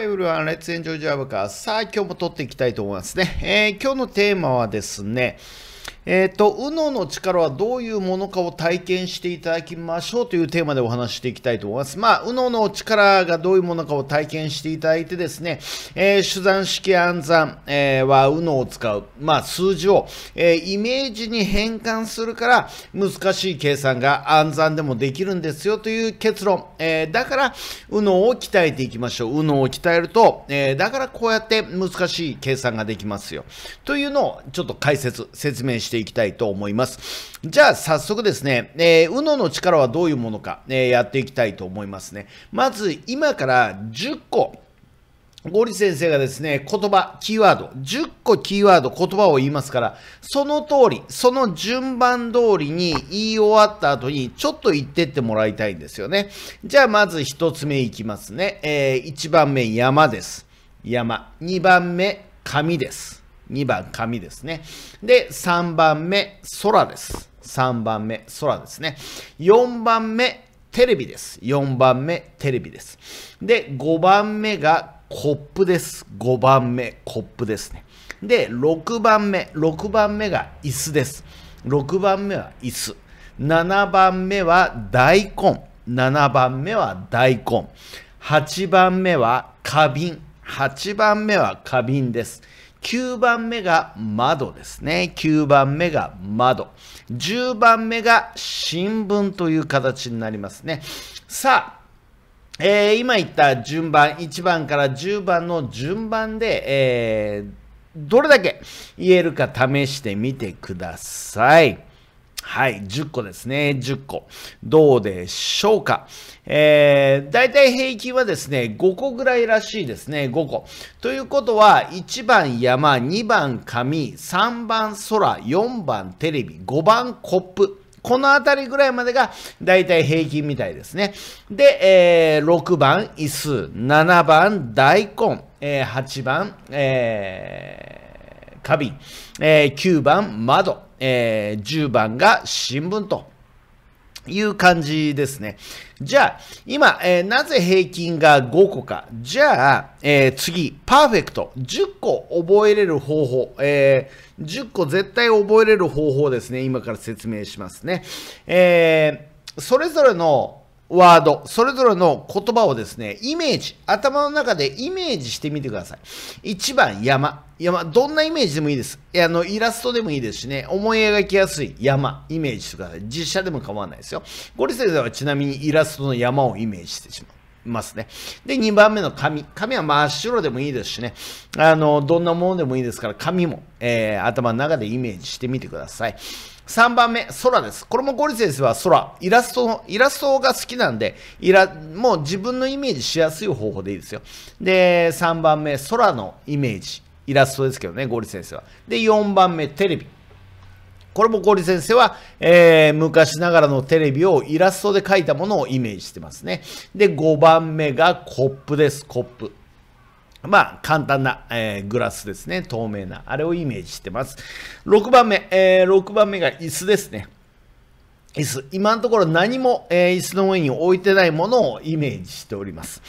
Hello レッツエンジョ e ジ e ブ s e さあ、今日も撮っていきたいと思いますね。えー、今日のテーマはですね、えっ、ー、と、UNO の力はどういうものかを体験していただきましょうというテーマでお話していきたいと思います。まあ、UNO の力がどういうものかを体験していただいてですね、えー、手算式暗算、えー、は UNO を使う、まあ、数字を、えー、イメージに変換するから難しい計算が暗算でもできるんですよという結論。えー、だから、UNO を鍛えていきましょう。UNO を鍛えると、えー、だからこうやって難しい計算ができますよ。というのをちょっと解説、説明してしていきたいと思います。じゃあ早速ですね、えー、UNO の力はどういうものか、えー、やっていきたいと思いますね。まず今から10個、ゴリ先生がですね、言葉、キーワード、10個キーワード、言葉を言いますから、その通り、その順番通りに言い終わった後に、ちょっと言ってってもらいたいんですよね。じゃあ、まず1つ目いきますね。えー、1番目、山です。山。2番目、紙です。2番、紙ですね。で、3番目、空です。3番目、空ですね。4番目、テレビです。4番目、テレビです。で、5番目がコップです。5番目、コップですね。で、6番目、6番目が椅子です。6番目は椅子。7番目は大根。7番目は大根。8番目は花瓶。8番目は花瓶です。9番目が窓ですね。9番目が窓。10番目が新聞という形になりますね。さあ、えー、今言った順番、1番から10番の順番で、えー、どれだけ言えるか試してみてください。はい、10個ですね、10個。どうでしょうか。えー、大体平均はですね、5個ぐらいらしいですね、5個。ということは、1番山、2番紙、3番空、4番テレビ、5番コップ。このあたりぐらいまでが大体平均みたいですね。で、えー、6番椅子、7番大根、えー、8番、えー、花瓶、えー、9番窓。えー、10番が新聞と。いう感じですね。じゃあ、今、えー、なぜ平均が5個か。じゃあ、えー、次、パーフェクト。10個覚えれる方法。えー、10個絶対覚えれる方法ですね。今から説明しますね。えそれぞれのワード、それぞれの言葉をですね、イメージ、頭の中でイメージしてみてください。1番、山。山、どんなイメージでもいいです。あの、イラストでもいいですしね、思い描きやすい山、イメージしてください。実写でも構わないですよ。ゴリルではちなみにイラストの山をイメージしてしまいますね。で、2番目の紙。紙は真っ白でもいいですしね。あの、どんなものでもいいですから、紙も、えー、頭の中でイメージしてみてください。3番目、空です。これもゴリ先生は空。イラスト、の、イラストが好きなんで、イラ、もう自分のイメージしやすい方法でいいですよ。で、3番目、空のイメージ。イラストですけどね、ゴリ先生は。で、4番目、テレビ。これもゴリ先生は、えー、昔ながらのテレビをイラストで描いたものをイメージしてますね。で、5番目がコップです、コップ。まあ、簡単な、えー、グラスですね。透明な。あれをイメージしてます。6番目、えー、6番目が椅子ですね。椅子。今のところ何も、えー、椅子の上に置いてないものをイメージしております。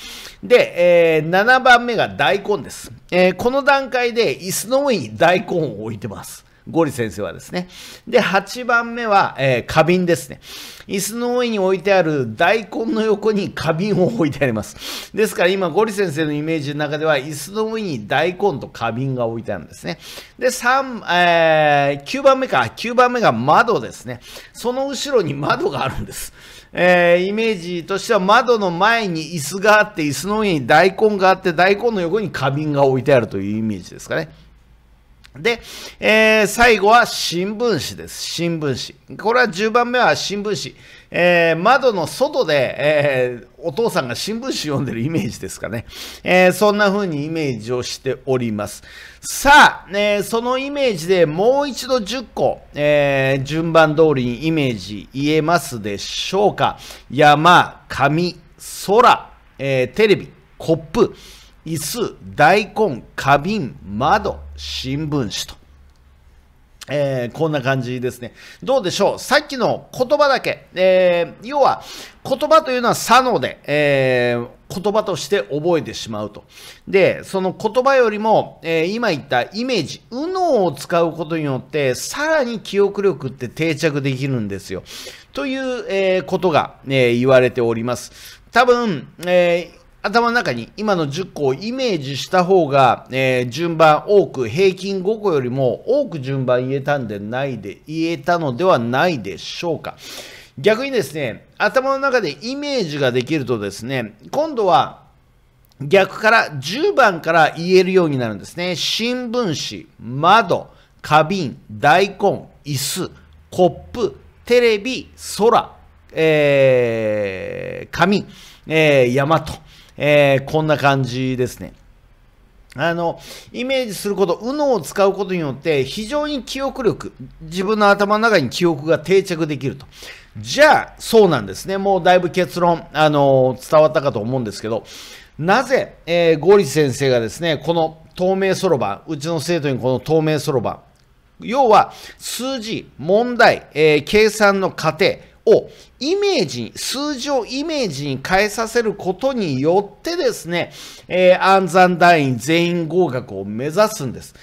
で、えー、7番目が大根です、えー、この段階で椅子の上に大根を置いてます。ゴリ先生はですね。で、8番目は、えー、花瓶ですね。椅子の上に置いてある大根の横に花瓶を置いてあります。ですから今、ゴリ先生のイメージの中では、椅子の上に大根と花瓶が置いてあるんですね。で、3、え9番目か、9番目が窓ですね。その後ろに窓があるんです。えー、イメージとしては窓の前に椅子があって、椅子の上に大根があって、大根の横に花瓶が置いてあるというイメージですかね。で、えー、最後は新聞紙です。新聞紙。これは10番目は新聞紙。えー、窓の外で、えー、お父さんが新聞紙読んでるイメージですかね。えそんな風にイメージをしております。さあ、えそのイメージでもう一度10個、え順番通りにイメージ言えますでしょうか。山、紙、空、えテレビ、コップ。椅子、大根、花瓶、窓、新聞紙と。えー、こんな感じですね。どうでしょうさっきの言葉だけ。えー、要は、言葉というのは左脳で、えー、言葉として覚えてしまうと。で、その言葉よりも、え今言ったイメージ、右脳を使うことによって、さらに記憶力って定着できるんですよ。という、えことが、え言われております。多分、え頭の中に今の10個をイメージした方が、えー、順番多く、平均5個よりも多く順番言えたんでないで、言えたのではないでしょうか。逆にですね、頭の中でイメージができるとですね、今度は逆から10番から言えるようになるんですね。新聞紙、窓、花瓶、大根、椅子、コップ、テレビ、空、えー、紙、えー、山と。えー、こんな感じですね。あの、イメージすること、右脳を使うことによって、非常に記憶力、自分の頭の中に記憶が定着できると。じゃあ、そうなんですね。もうだいぶ結論、あの伝わったかと思うんですけど、なぜ、えー、ゴリ先生がですね、この透明そろばん、うちの生徒にこの透明そろばん、要は数字、問題、えー、計算の過程、をイメージ、数字をイメージに変えさせることによってですね、えー、暗算団員全員合格を目指すんです。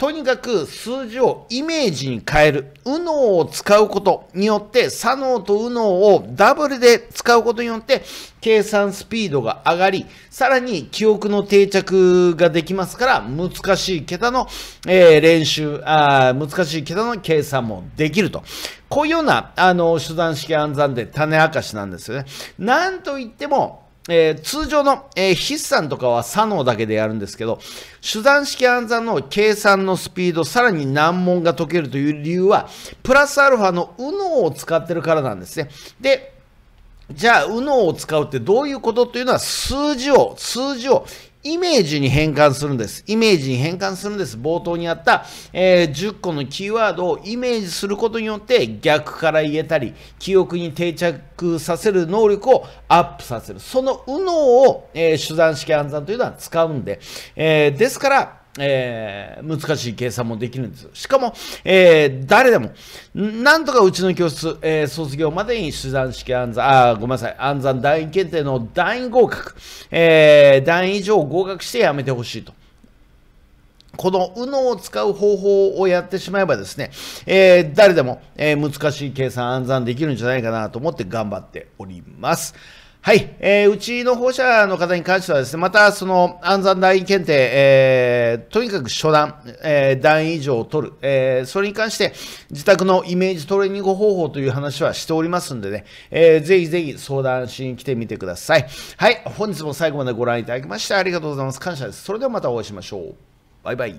とにかく数字をイメージに変える。右脳を使うことによって、左脳と右脳をダブルで使うことによって、計算スピードが上がり、さらに記憶の定着ができますから、難しい桁の、えー、練習あ、難しい桁の計算もできると。こういうような、あの、手段式暗算で種明かしなんですよね。なんといっても、えー、通常の、えー、筆算とかは左脳だけでやるんですけど、手段式暗算の計算のスピード、さらに難問が解けるという理由は、プラスアルファの右脳を使ってるからなんですね。で、じゃあ、右脳を使うってどういうことというのは、数字を、数字をイメージに変換するんです。イメージに変換するんです。冒頭にあった、えー、10個のキーワードをイメージすることによって逆から言えたり、記憶に定着させる能力をアップさせる。その右脳を、えー、手段式暗算というのは使うんで、えー、ですから、えー、難しい計算もできるんです。しかも、えー、誰でも、なんとかうちの教室、えー、卒業までに手段式暗算、あ、ごめんなさい、暗算団員検定の団員合格、えー、団員以上合格してやめてほしいと。この右脳を使う方法をやってしまえばですね、えー、誰でも、えー、難しい計算暗算できるんじゃないかなと思って頑張っております。はい、えー、うちの保護者の方に関してはですね、またその暗算団員検定、えー、とにかく初段、えー、段以上を取る、えー、それに関して自宅のイメージトレーニング方法という話はしておりますんでね、えー、ぜひぜひ相談しに来てみてください。はい、本日も最後までご覧いただきましてありがとうございます。感謝です。それではまたお会いしましょう。バイバイ。